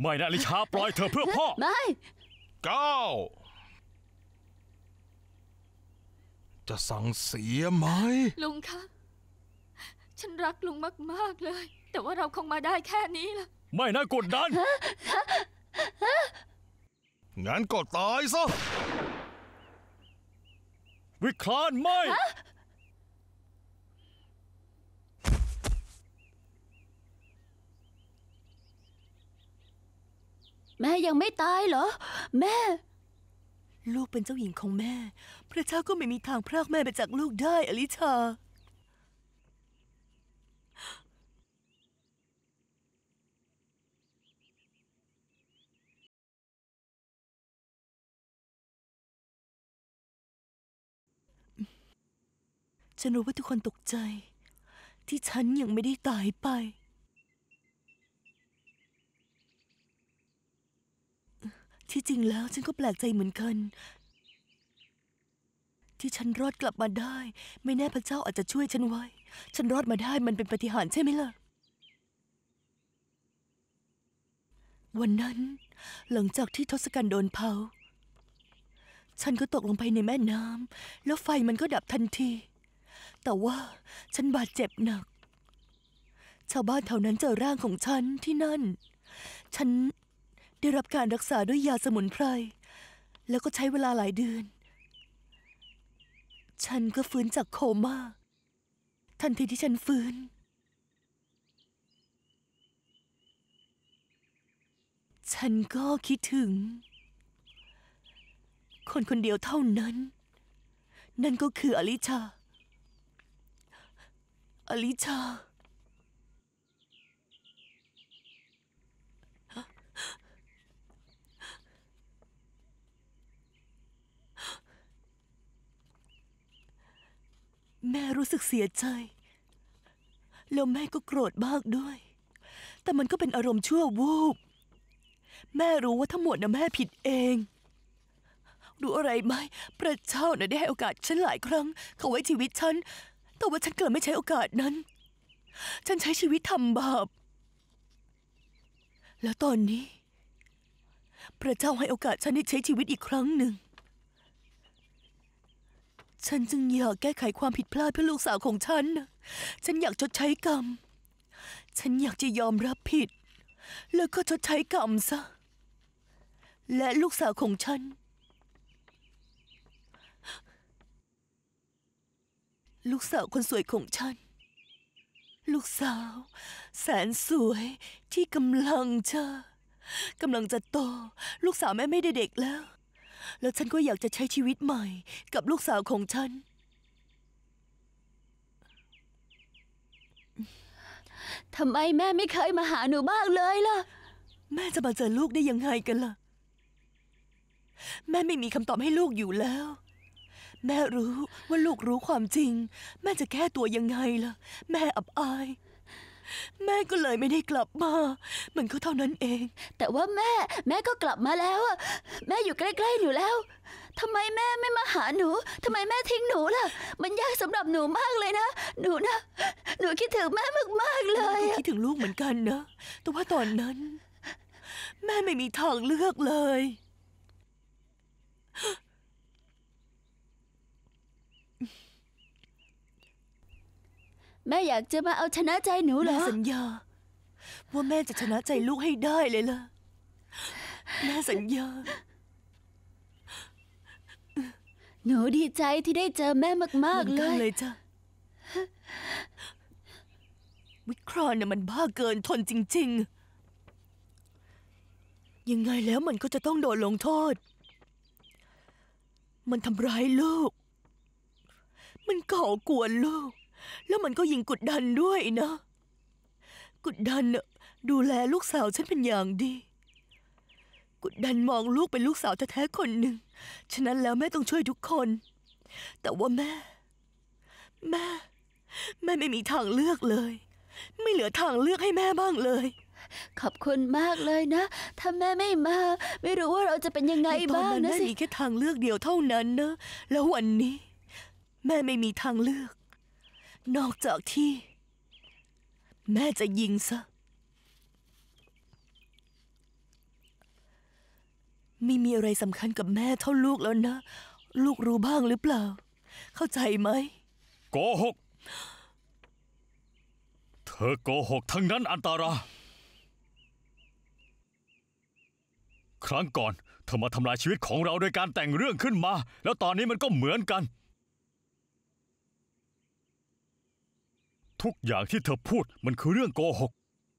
ไม่นะลิชาปล่อยเธอเพื่อพ่อ ไม่ก้าวจะสั่งเสียไหมลุงคะฉันรักลุงมากๆเลย แต่ว่าเราคงมาได้แค่นี้ล่ะ ไม่นะกดดันงั้นก็ตายซะวิคลานไม่แม่ยังไม่ตายเหรอ แม่ ลูกเป็นเจ้าหญิงของแม่ พระเจ้าก็ไม่มีทางพรากแม่ไปจากลูกได้อลิชาฉันรู้ว่าทุกคนตกใจ ที่ฉันยังไม่ได้ตายไปที่จริงแล้วฉันก็แปลกใจเหมือนกันที่ฉันรอดกลับมาได้ ไม่แน่พระเจ้าอาจจะช่วยฉันไว้ ฉันรอดมาได้มันเป็นปฏิหารใช่ไหมล่ะวันนั้นหลังจากที่ทศกัณฐ์โดนเผา ฉันก็ตกลงไปในแม่น้ำแล้วไฟมันก็ดับทันที แต่ว่าฉันบาดเจ็บหนัก ชาวบ้านแถวนั้นเจอร่างของฉันที่นั่น ฉันได้รับการรักษาด้วยยาสมุนไพรแล้วก็ใช้เวลาหลายเดือน ฉันก็ฟื้นจากโคมา่าทันทีที่ฉันฟื้น ฉันก็คิดถึง คนคนเดียวเท่านั้น นั่นก็คืออลิชา อลิชาแม่รู้สึกเสียใจแล้วแม่ก็โกรธมากด้วย แต่มันก็เป็นอารมณ์ชั่ววูบ แม่รู้ว่าทั้งหมดนะแม่ผิดเอง รู้อะไรไหม พระเจ้านะได้ให้โอกาสฉันหลายครั้ง เขาไว้ชีวิตฉัน แต่ว่าฉันเกิดไม่ใช้โอกาสนั้น ฉันใช้ชีวิตทำบาป แล้วตอนนี้ พระเจ้าให้โอกาสฉัน ได้ใช้ชีวิตอีกครั้งหนึ่งฉันจึงอยากแก้ไขความผิดพลาดเพื่อลูกสาวของฉัน ฉันอยากชดใช้กรรม ฉันอยากจะยอมรับผิด แล้วก็ชดใช้กรรมซะ และลูกสาวของฉัน ลูกสาวคนสวยของฉัน ลูกสาว แสนสวยที่กำลังจะกำลังจะโต ลูกสาวแม่ไม่ได้เด็กแล้วแล้วฉันก็อยากจะใช้ชีวิตใหม่กับลูกสาวของฉัน ทำไมแม่ไม่เคยมาหาหนูบ้างเลยล่ะ แม่จะมาเจอลูกได้ยังไงกันล่ะ แม่ไม่มีคำตอบให้ลูกอยู่แล้ว แม่รู้ว่าลูกรู้ความจริง แม่จะแก้ตัวยังไงล่ะแม่อับอายแม่ก็เลยไม่ได้กลับมามันก็เท่านั้นเอง แต่ว่าแม่ แม่ก็กลับมาแล้วอะแม่อยู่ใกล้ๆหนูแล้วทำไมแม่ไม่มาหาหนูทำไมแม่ทิ้งหนูล่ะ มันยากสำหรับหนูมากเลยนะ หนูนะ หนูคิดถึงแม่มากๆเลยคิดถึงลูกเหมือนกันนะ แต่ว่าตอนนั้น แม่ไม่มีทางเลือกเลยแม่อยากจะมาเอาชนะใจหนูเหรแม่อสัญญาว่าแม่จะชนะใจลูกให้ได้เลยล่ะแม่สัญญาหนูดีใจที่ได้เจอแม่มากๆเลยเลยจ้ะ วิคราเนี่ยมันบ้าเกินทนจริง ๆ ยังไงแล้วมันก็จะต้องโดนลงโทษ มันทำร้ายลูก มันก่อกวนลูกแล้วมันก็ยิงกุดดันด้วยนะ กุดดันนะดูแลลูกสาวฉันเป็นอย่างดี กุดดันมองลูกเป็นลูกสาวแท้ๆคนหนึ่งฉะนั้นแล้วแม่ต้องช่วยทุกคน แต่ว่าแม่ แม่ แม่ไม่มีทางเลือกเลย ไม่เหลือทางเลือกให้แม่บ้างเลย ขอบคุณมากเลยนะ ถ้าแม่ไม่มา ไม่รู้ว่าเราจะเป็นยังไงบ้างนะสินนันแม่มีแค่ทางเลือกเดียวเท่านั้นนะแล้ววันนี้ แม่ไม่มีทางเลือกนอกจากที่ แม่จะยิงซะไม่มีอะไรสำคัญกับแม่เท่าลูกแล้วนะ ลูกรู้บ้างหรือเปล่า เข้าใจไหมโกหก เธอโกหกทั้งนั้นอันตาราครั้งก่อน เธอมาทำลายชีวิตของเราโดยการแต่งเรื่องขึ้นมา แล้วตอนนี้มันก็เหมือนกันทุกอย่างที่เธอพูดมันคือเรื่องโกหก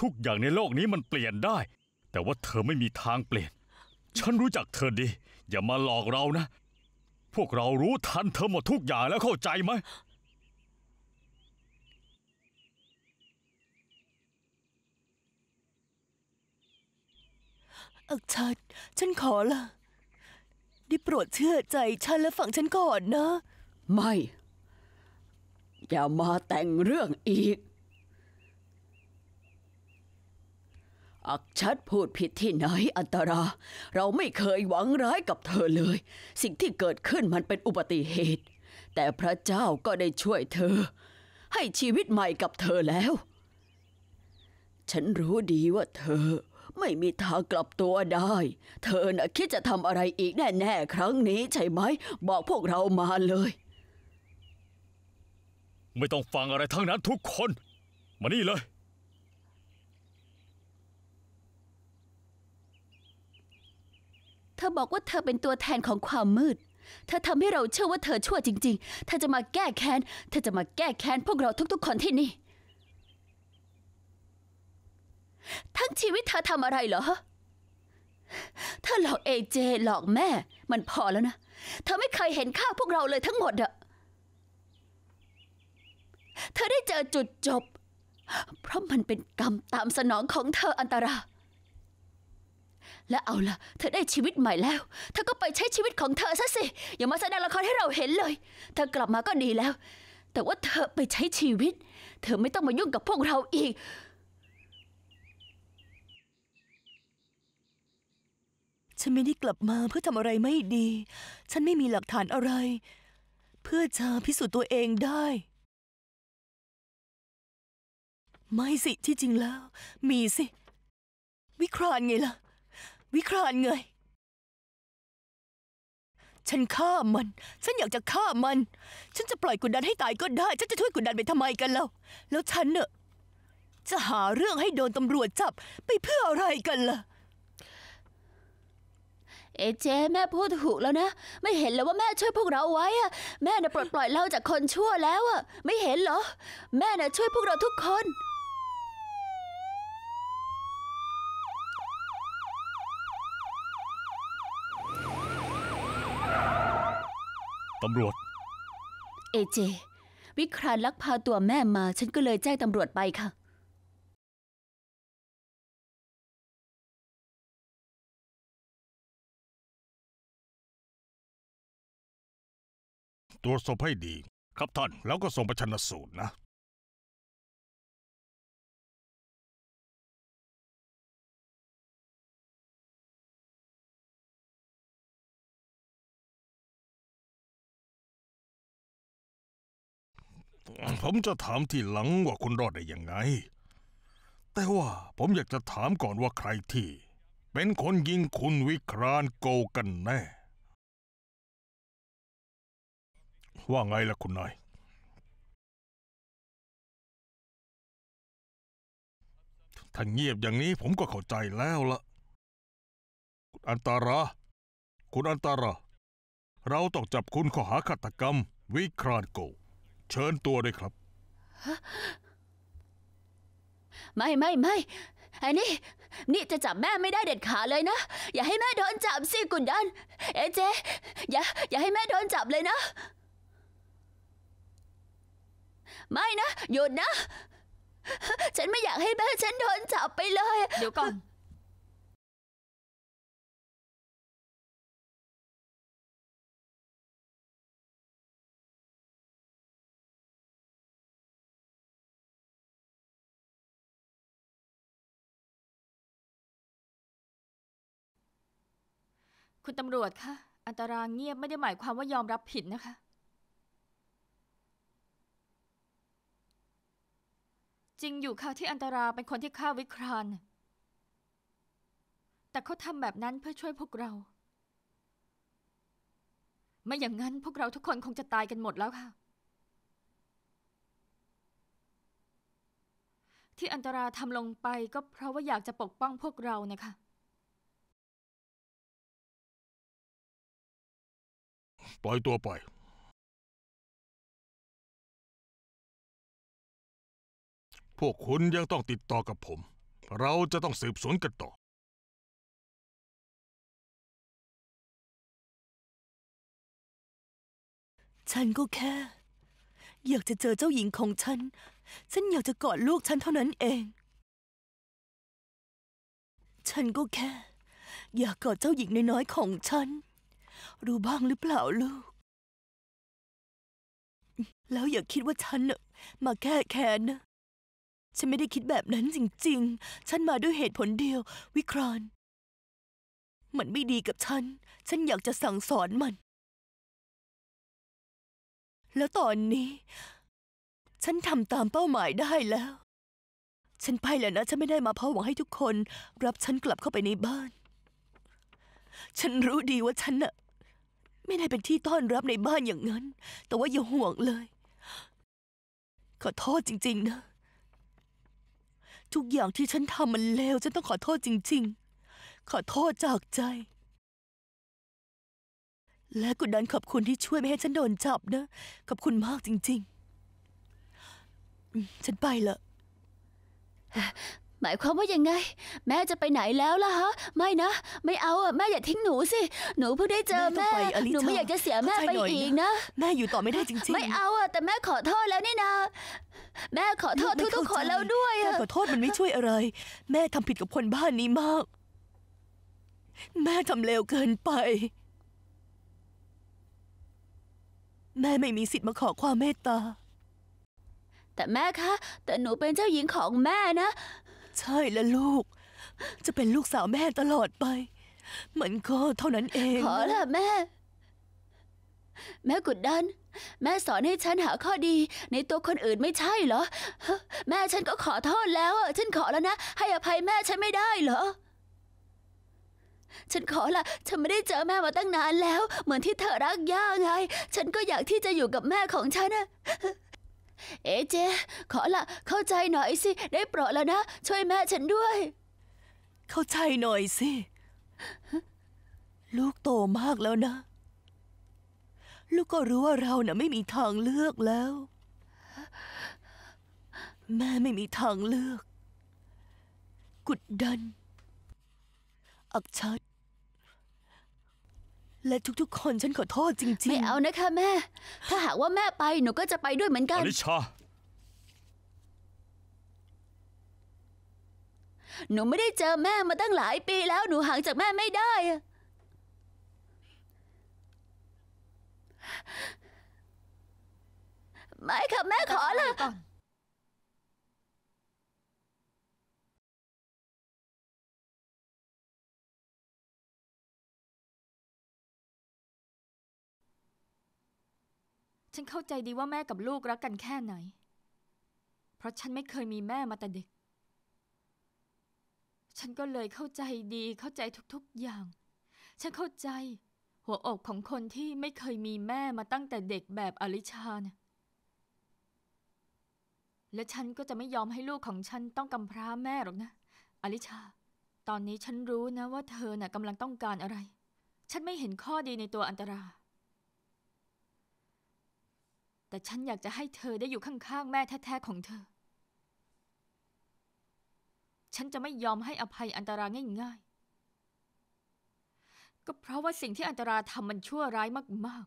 ทุกอย่างในโลกนี้มันเปลี่ยนได้ แต่ว่าเธอไม่มีทางเปลี่ยน ฉันรู้จักเธอดี อย่ามาหลอกเรานะ พวกเรารู้ทันเธอหมดทุกอย่างแล้วเข้าใจไหมอักชัดฉันขอละได้โปรดเชื่อใจ ฉันและฟังฉันก่อนนะ ไม่อย่ามาแต่งเรื่องอีก อักชัดพูดผิดที่ไหนอันตรา เราไม่เคยหวังร้ายกับเธอเลย สิ่งที่เกิดขึ้นมันเป็นอุบัติเหตุ แต่พระเจ้าก็ได้ช่วยเธอ ให้ชีวิตใหม่กับเธอแล้ว ฉันรู้ดีว่าเธอไม่มีทางกลับตัวได้ เธอน่ะคิดจะทำอะไรอีกแน่ๆครั้งนี้ใช่ไหม บอกพวกเรามาเลยไม่ต้องฟังอะไรทั้งนั้นทุกคนมานี่เลย เธอบอกว่าเธอเป็นตัวแทนของความมืดเธอทำให้เราเชื่อว่าเธอชั่วจริงๆ เธอจะมาแก้แค้น เธอจะมาแก้แค้นพวกเราทุก ๆ คนที่นี่ ทั้งชีวิตเธอทำอะไรเหรอ เธอหลอกเอเจ หลอกแม่ มันพอแล้วนะเธอไม่เคยเห็นข้าพวกเราเลยทั้งหมดอะเธอได้เจอจุดจบ เพราะมันเป็นกรรมตามสนองของเธออันตราและเอาล่ะเธอได้ชีวิตใหม่แล้ว เธอก็ไปใช้ชีวิตของเธอซะสิ อย่ามาแสดงละครให้เราเห็นเลย เธอกลับมาก็ดีแล้ว แต่ว่าเธอไปใช้ชีวิต เธอไม่ต้องมายุ่งกับพวกเราอีก ฉันไม่ได้กลับมาเพื่อทำอะไรไม่ดี ฉันไม่มีหลักฐานอะไร เพื่อจะพิสูจน์ตัวเองได้ไม่สิที่จริงแล้ว มีสิ วิเคราะห์ไงล่ะวิเคราะห์ไงฉันฆ่ามัน ฉันอยากจะฆ่ามัน ฉันจะปล่อยกุดันให้ตายก็ได้ฉันจะช่วยกุดันไปทำไมกันเล่าแล้วฉันเนอะจะหาเรื่องให้โดนตำรวจจับไปเพื่ออะไรกันล่ะเอเจแม่พูดถูกแล้วนะไม่เห็นแล้วว่าแม่ช่วยพวกเราไว้อะแม่น่ะปลดปล่อยเราจากคนชั่วแล้วอะไม่เห็นเหรอแม่น่ะช่วยพวกเราทุกคนตำรวจเอเจ วิครานลักพาตัวแม่มาฉันก็เลยแจ้งตำรวจไปค่ะตรวจสอบให้ดี ครับท่านแล้วก็ส่งไปชนนสูตรนะผมจะถามทีหลังว่าคุณรอดได้ยังไง แต่ว่าผมอยากจะถามก่อนว่าใครที่ เป็นคนยิงคุณวิครานโกกันแน่ ว่าไงล่ะคุณนายถ้าเงียบอย่างนี้ผมก็เข้าใจแล้วละคุณอันตาราคุณอันตาราเราต้องจับคุณข้อหาฆาตกรรมวิครานโกเชิญตัวด้วยครับ ไม่ไม่ไม่ไอ้นี่นี่จะจับแม่ไม่ได้เด็ดขาดเลยนะ อย่าให้แม่โดนจับสิกุนดันเอเจ อย่าอย่าให้แม่โดนจับเลยนะ ไม่นะหยุดนะ ฉันไม่อยากให้แม่ ฉันโดนจับไปเลยเดี๋ยวก่อนคุณตำรวจคะอันตรางเงียบไม่ได้หมายความว่ายอมรับผิดนะคะ จริงอยู่ค่ะ ที่อันตราเป็นคนที่ฆ่าวิคราน แต่เขาทำแบบนั้นเพื่อช่วยพวกเรา ไม่อย่างนั้น พวกเราทุกคนคงจะตายกันหมดแล้วค่ะ ที่อันตราทำลงไปก็เพราะว่าอยากจะปกป้องพวกเรานะคะปล่อยตัวไป พวกคุณยังต้องติดต่อกับผม เราจะต้องสืบสวนกันต่อ ฉันก็แค่ อยากจะเจอเจ้าหญิงของฉัน ฉันอยากจะกอดลูกฉันเท่านั้นเอง ฉันก็แค่ อยากกอดเจ้าหญิงน้อยๆของฉันรู้บ้างหรือเปล่าลูก แล้วอย่าคิดว่าฉันน่ะมาแก้แค้นนะฉันไม่ได้คิดแบบนั้นจริง ๆ ฉันมาด้วยเหตุผลเดียว วิครานมันไม่ดีกับฉัน ฉันอยากจะสั่งสอนมัน แล้วตอนนี้ ฉันทำตามเป้าหมายได้แล้ว ฉันไปแล้วนะ ฉันไม่ได้มาเพราะหวังให้ทุกคนรับฉันกลับเข้าไปในบ้าน ฉันรู้ดีว่าฉันน่ะไม่ได้เป็นที่ต้อนรับในบ้านอย่างนั้น แต่ว่าอย่าห่วงเลย ขอโทษจริงๆนะ ทุกอย่างที่ฉันทำมันเลว ฉันต้องขอโทษจริงๆ ขอโทษจากใจ และกุดันขอบคุณที่ช่วยไม่ให้ฉันโดนจับนะ ขอบคุณมากจริงๆ ฉันไปละหมายความว่ายังไง แม่จะไปไหนแล้วล่ะฮะไม่นะไม่เอาอ่ะแม่อย่าทิ้งหนูสิหนูเพิ่งได้เจอแม่หนูไม่อยากจะเสียแม่ไปอีกนะแม่อยู่ต่อไม่ได้จริงๆ ไม่เอาอ่ะแต่แม่ขอโทษแล้วนี่นะ แม่ขอโทษทุกทุกคนแล้วด้วยแม่ขอโทษมันไม่ช่วยอะไร แม่ทำผิดกับคนบ้านนี้มาก แม่ทำเลวเกินไป แม่ไม่มีสิทธิ์มาขอความเมตตาแต่แม่คะแต่หนูเป็นเจ้าหญิงของแม่นะใช่แล้วลูก จะเป็นลูกสาวแม่ตลอดไป มันก็เท่านั้นเอง ขอละแม่ แม่กดดัน แม่สอนให้ฉันหาข้อดี ในตัวคนอื่นไม่ใช่เหรอ แม่ฉันก็ขอโทษแล้ว ฉันขอแล้วนะ ให้อภัยแม่ฉันไม่ได้เหรอ ฉันขอละ ฉันไม่ได้เจอแม่มาตั้งนานแล้ว เหมือนที่เธอรักย่าไง ฉันก็อยากที่จะอยู่กับแม่ของฉันนะเอเจขอละเข้าใจหน่อยสิ ได้โปรดแล้วนะ ช่วยแม่ฉันด้วย เข้าใจหน่อยสิ ลูกโตมากแล้วนะ ลูกก็รู้ว่าเราน่ะ ไม่มีทางเลือกแล้ว แม่ไม่มีทางเลือก กุดดัน อักชัดและทุกๆคน ฉันขอโทษจริงๆ ไม่เอานะคะ แม่ ถ้าหากว่าแม่ไป หนูก็จะไปด้วยเหมือนกันอลิชา หนูไม่ได้เจอแม่มาตั้งหลายปีแล้วหนูห่างจากแม่ไม่ได้ ไม่ค่ะแม่ขอละฉันเข้าใจดีว่าแม่กับลูกรักกันแค่ไหน เพราะฉันไม่เคยมีแม่มาแต่เด็ก ฉันก็เลยเข้าใจดีเข้าใจทุก ๆ อย่าง ฉันเข้าใจหัวอกของคนที่ไม่เคยมีแม่มาตั้งแต่เด็กแบบอลิชานะและฉันก็จะไม่ยอมให้ลูกของฉันต้องกำพร้าแม่หรอกนะอลิชา ตอนนี้ฉันรู้นะว่าเธอน่ะกำลังต้องการอะไร ฉันไม่เห็นข้อดีในตัวอันตราแต่ฉันอยากจะให้เธอได้อยู่ข้างๆ แม่แท้ๆของเธอ ฉันจะไม่ยอมให้อภัยอันตราง่าย ๆ ก็เพราะว่าสิ่งที่อันตราทำมันชั่วร้ายมาก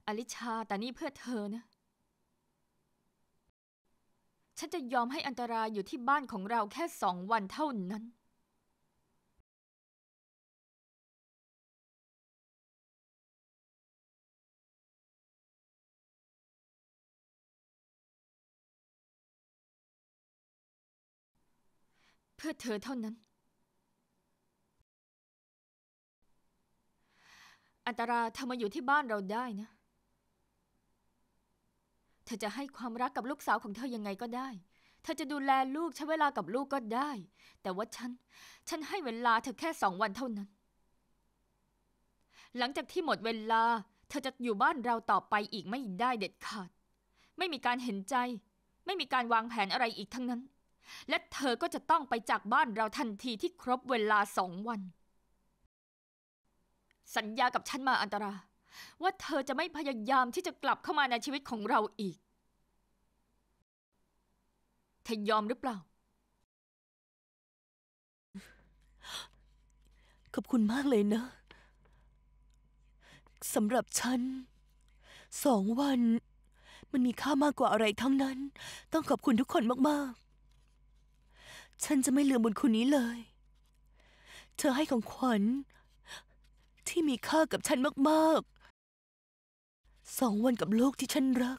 ๆ อลิชาแต่นี่เพื่อเธอนะ ฉันจะยอมให้อันตรายอยู่ที่บ้านของเราแค่สองวันเท่านั้นพื่อเธอเท่านั้น อันตราเธอมาอยู่ที่บ้านเราได้นะ เธอจะให้ความรักกับลูกสาวของเธอยังไงก็ได้ เธอจะดูแลลูกใช้เวลากับลูกก็ได้ แต่ว่าฉัน ฉันให้เวลาเธอแค่สองวันเท่านั้น หลังจากที่หมดเวลา เธอจะอยู่บ้านเราต่อไปอีกไม่ได้เด็ดขาด ไม่มีการเห็นใจ ไม่มีการวางแผนอะไรอีกทั้งนั้นและเธอก็จะต้องไปจากบ้านเราทันทีที่ครบเวลาสองวัน สัญญากับฉันมาอันตราว่าเธอจะไม่พยายามที่จะกลับเข้ามาในชีวิตของเราอีกเธอยอมหรือเปล่าขอบคุณมากเลยนะสำหรับฉันสองวัน มันมีค่ามากกว่าอะไรทั้งนั้น ต้องขอบคุณทุกคนมากๆฉันจะไม่ลืมบุญคุณนี้เลย เธอให้ของขวัญที่มีค่ากับฉันมากๆสองวันกับลูกที่ฉันรัก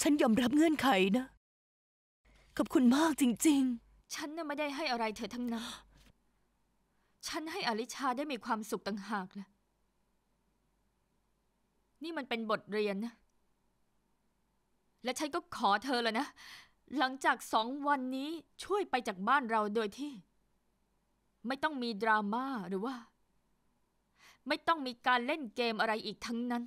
ฉันยอมรับเงื่อนไขนะขอบคุณมากจริง ๆ ฉันน่ะไม่ได้ให้อะไรเธอทั้งนั้น ฉันให้อลิชาได้มีความสุขต่างหากล่ะนี่มันเป็นบทเรียนนะ และฉันก็ขอเธอแล้วนะหลังจากสองวันนี้ช่วยไปจากบ้านเราโดยที่ ไม่ต้องมีดราม่าหรือว่า ไม่ต้องมีการเล่นเกมอะไรอีกทั้งนั้น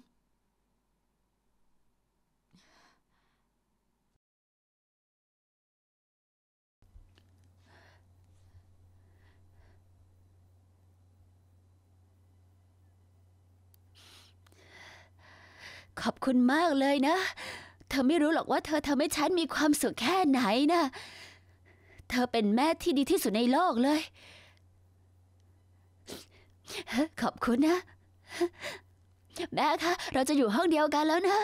ขอบคุณมากเลยนะเธอไม่รู้หรอกว่าเธอทำให้ฉันมีความสุขแค่ไหนนะเธอเป็นแม่ที่ดีที่สุดในโลกเลย ขอบคุณนะ แม่คะ เราจะอยู่ห้องเดียวกันแล้วนะ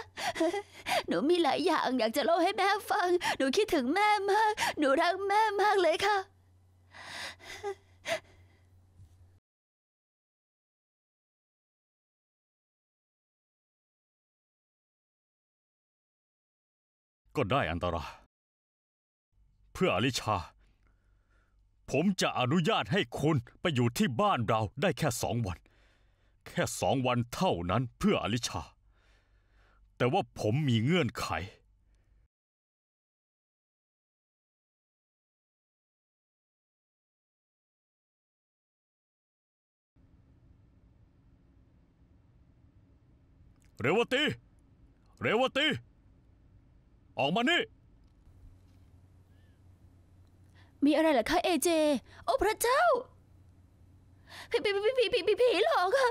หนูมีหลายอย่างอยากจะเล่าให้แม่ฟัง หนูคิดถึงแม่มาก หนูรักแม่มากเลยค่ะก็ได้อันตรา เพื่ออลิชา ผมจะอนุญาตให้คุณไปอยู่ที่บ้านเราได้แค่สองวัน แค่สองวันเท่านั้นเพื่ออลิชา แต่ว่าผมมีเงื่อนไข เรวตีเรวตีออกมานี่มีอะไรเหรอคะเอเจ โอ้พระเจ้าผีผีผีผีผีผีหลอกอะ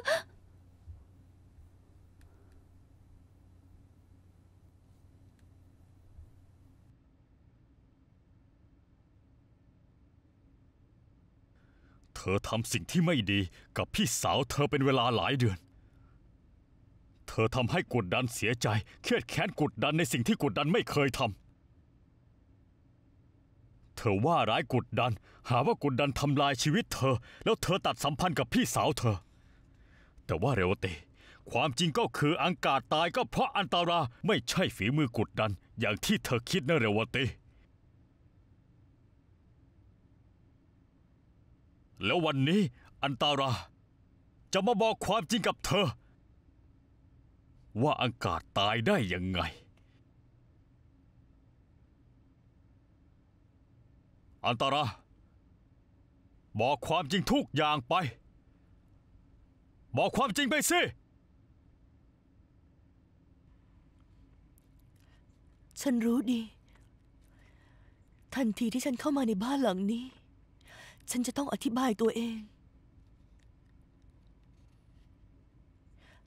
เธอทำสิ่งที่ไม่ดีกับพี่สาวเธอเป็นเวลาหลายเดือนเธอทำให้กดดันเสียใจ เครียดแค้นกดดันในสิ่งที่กดดันไม่เคยทำ เธอว่าร้ายกดดัน หาว่ากดดันทำลายชีวิตเธอ แล้วเธอตัดสัมพันธ์กับพี่สาวเธอ แต่ว่าเรวเตความจริงก็คืออังกาศตายก็เพราะอันตาราไม่ใช่ฝีมือกดดันอย่างที่เธอคิดนะเรวเตแล้ววันนี้อันตาราจะมาบอกความจริงกับเธอว่าอากาศตายได้ยังไง อันตราบอกความจริงทุกอย่างไป บอกความจริงไปสิ ฉันรู้ดี ทันทีที่ฉันเข้ามาในบ้านหลังนี้ ฉันจะต้องอธิบายตัวเอง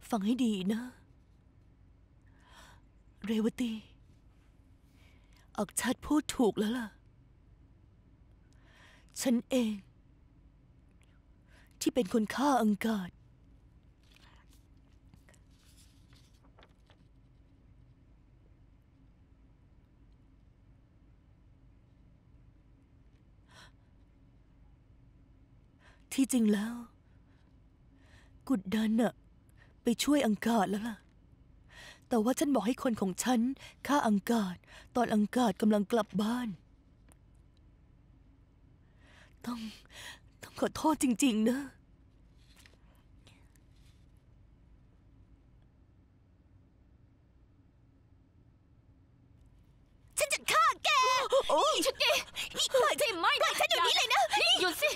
ฟังให้ดีนะเรวตี อักชัดพูดถูกแล้วล่ะ ฉันเอง ที่เป็นคนฆ่าอังกาศ ที่จริงแล้ว กุดดันน่ะไปช่วยอังกาศแล้วล่ะแต่ว่าฉันบอกให้คนของฉันฆ่าอังกาดตอนอังกาดกำลังกลับบ้าน ต้องต้องขอโทษจริงๆนะ ฉันจะฆ่าแกโอ้ยุัเกอีใตายใจไห่ไายฉันอยู่นี้เลยนะนี่หยุดสิ